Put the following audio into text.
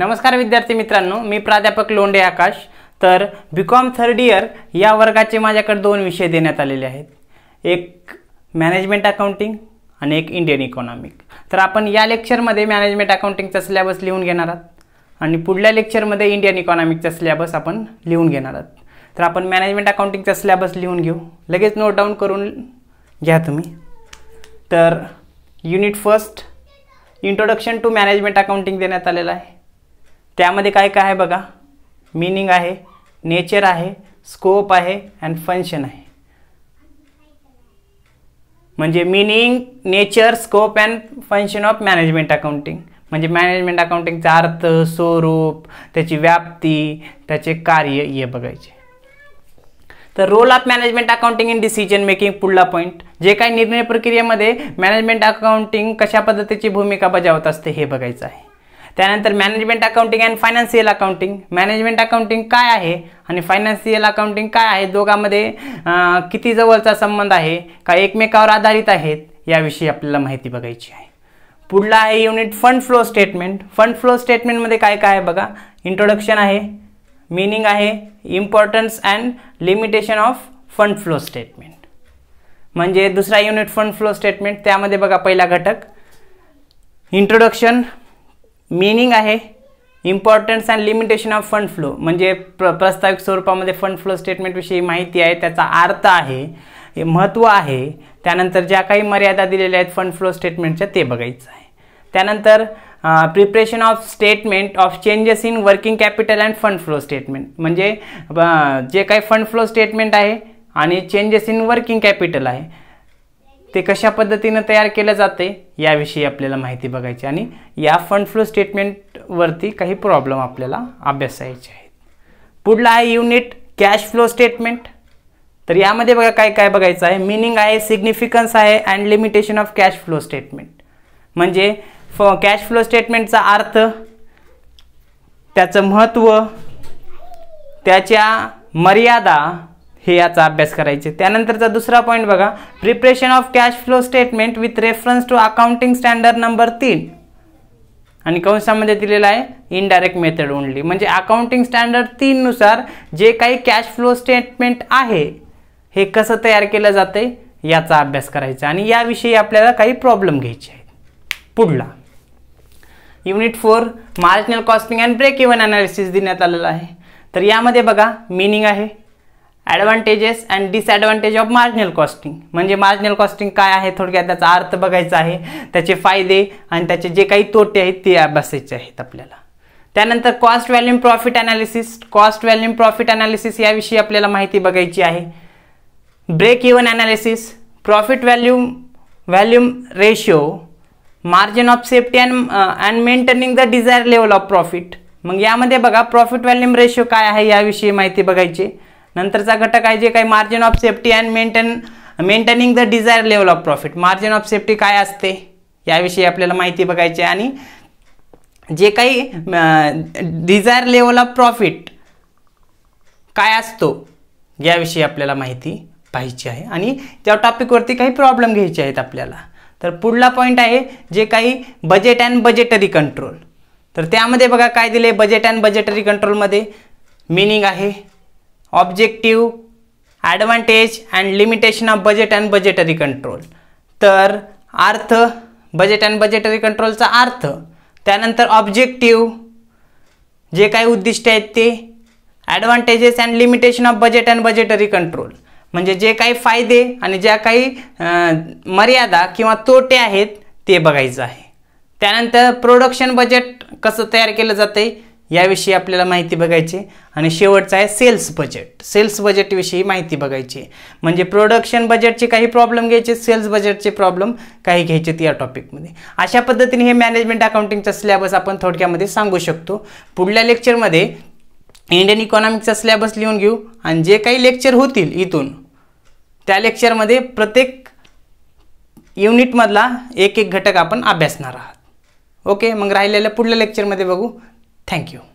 नमस्कार विद्यार्थी मित्रांनो मी प्राध्यापक लोंडे आकाश तर बी कॉम थर्ड इयर या वर्गाचे माझ्याकडे दोन विषय देण्यात आलेले आहेत एक मॅनेजमेंट अकाउंटिंग आणि एक इंडियन इकॉनॉमिक तर आपण या लेक्चरमध्ये मॅनेजमेंट अकाउंटिंगचा सिलेबस लिहून घेणार आहात आणि पुढल्या लेक्चरमध्ये इंडियन इकॉनॉमिकचा सिलेबस आपण लिहून घेणार आहात तर आपण मॅनेजमेंट अकाउंटिंगचा सिलेबस लिहून घेऊ लगेच नोट डाऊन करून घ्या तुम्ही तर unit first introduction to management accounting देण्यात आलेलं आहे त्यामध्ये काय काय आहे बघा मिनिंग आहे नेचर आहे स्कोप आहे अँड फंक्शन आहे म्हणजे meaning nature scope and function of management accounting म्हणजे मॅनेजमेंट अकाउंटिंगचा अर्थ स्वरूप त्याची व्याप्ती त्याचे कार्य हे बघायचे तर role of management accounting in decision making पुढला पॉईंट जे काही निर्णय प्रक्रियेमध्ये मॅनेजमेंट अकाउंटिंग कशा पद्धतीची भूमिका बजावत असते हे बघायचं आहे त्यानंतर management accounting and financial accounting management accounting काय आहे आणि फायनान्शियल अकाउंटिंग काय आहे दोघांमध्ये किती जवळचा संबंध आहे का एकमेकावर आधारित आहेत याविषयी आपल्याला माहिती बघायची आहे पुढला आहे unit fund flow statement fund flow स्टेटमेंटमध्ये काय काय आहे बघा इंट्रोडक्शन आहे मिनिंग आहे importance and limitation of fund flow statement म्हणजे दुसरा युनिट फंड फ्लो स्टेटमेंट त्यामध्ये बघा पहिला घटक इंट्रोडक्शन मीनिंग आहे importance and limitation of fund flow म्हणजे प्र प्रस्तावित स्वरूपामध्ये फंड फ्लो स्टेटमेंटविषयी माहिती आहे त्याचा अर्थ आहे महत्त्व आहे त्यानंतर ज्या काही मर्यादा दिलेल्या आहेत फंड फ्लो स्टेटमेंटच्या ते बघायचं आहे त्यानंतर preparation of statement of changes in working capital and fund flow statement म्हणजे जे काही फंड फ्लो स्टेटमेंट आहे आणि चेंजेस इन वर्किंग कॅपिटल आहे ते कशा पद्धतीनं तयार केलं जाते याविषयी आपल्याला माहिती बघायची आणि या फंड फ्लो स्टेटमेंटवरती काही प्रॉब्लेम आपल्याला अभ्यासायचे आहेत पुढला आहे युनिट कॅश फ्लो स्टेटमेंट तर यामध्ये बघा काय काय बघायचं आहे मिनिंग आहे सिग्निफिकन्स आहे and limitation of cash flow statement म्हणजे फ कॅश फ्लो स्टेटमेंटचा अर्थ त्याचं महत्त्व त्याच्या मर्यादा हे याचा अभ्यास करायचे त्यानंतरचा दुसरा पॉईंट बघा preparation of cash flow statement with reference to accounting standard number तीन आणि कंसामध्ये दिलेला आहे इनडायरेक्ट मेथड ओनली म्हणजे अकाउंटिंग स्टँडर्ड तीननुसार जे काही कॅश फ्लो स्टेटमेंट आहे हे कसं तयार केलं जाते याचा अभ्यास करायचा आणि याविषयी आपल्याला काही प्रॉब्लेम घ्यायचे आहेत पुढला unit four marginal costing and break even analysis देण्यात आलेलं आहे तर यामध्ये बघा मिनिंग आहे advantages and disadvantage of marginal costing म्हणजे मार्जिनल कॉस्टिंग काय आहे थोडक्यात त्याचा अर्थ बघायचा आहे त्याचे फायदे आणि त्याचे जे काही तोटे आहेत ते अभ्यासायचे आहेत आपल्याला त्यानंतर cost volume profit analysis cost volume profit analysis याविषयी आपल्याला माहिती बघायची आहे break even analysis profit volume volume ratio margin of safety and and maintaining the desire level of profit मग यामध्ये बघा प्रॉफिट व्हॅल्यूम रेशिओ काय आहे याविषयी माहिती बघायची नंतरचा घटक आहे जे काही margin of safety and maintain maintaining the desire level of profit margin of safety काय असते याविषयी आपल्याला माहिती बघायची आणि जे काही डिझायर लेवल ऑफ प्रॉफिट काय असतो याविषयी आपल्याला माहिती पाहिजे आहे आणि त्या टॉपिकवरती काही प्रॉब्लेम घ्यायचे आहेत आपल्याला तर पुढला पॉईंट आहे जे काही बजेट अँड बजेटरी कंट्रोल तर त्यामध्ये बघा काय दिले बजेट अँड बजेटरी कंट्रोलमध्ये मिनिंग आहे objective advantage and limitation of budget and budgetary control तर अर्थ बजेट अँड बजेटरी कंट्रोलचा अर्थ त्यानंतर ऑब्जेक्टिव्ह जे काही उद्दिष्ट आहेत ते advantages and limitation of budget and budgetary control म्हणजे जे काही फायदे आणि ज्या काही मर्यादा किंवा तोटे आहेत ते बघायचं आहे त्यानंतर प्रोडक्शन बजेट कसं तयार केलं आहे याविषयी आपल्याला माहिती बघायची आणि शेवटचं आहे सेल्स बजेट सेल्स बजेटविषयी माहिती बघायची म्हणजे प्रोडक्शन बजेटचे काही प्रॉब्लेम घ्यायचे सेल्स बजेटचे प्रॉब्लेम काही घ्यायचेत या टॉपिकमध्ये अशा पद्धतीने हे मॅनेजमेंट अकाउंटिंगचा सिलेबस आपण थोडक्यामध्ये सांगू शकतो पुढल्या लेक्चरमध्ये इंडियन इकॉनॉमिक्सचा सिलेबस लिहून घेऊ आणि जे काही लेक्चर होतील इथून त्या लेक्चरमध्ये प्रत्येक युनिटमधला एक एक घटक आपण अभ्यासणार आहात ओके मग राहिलेल्या पुढल्या लेक्चरमध्ये बघू Thank you.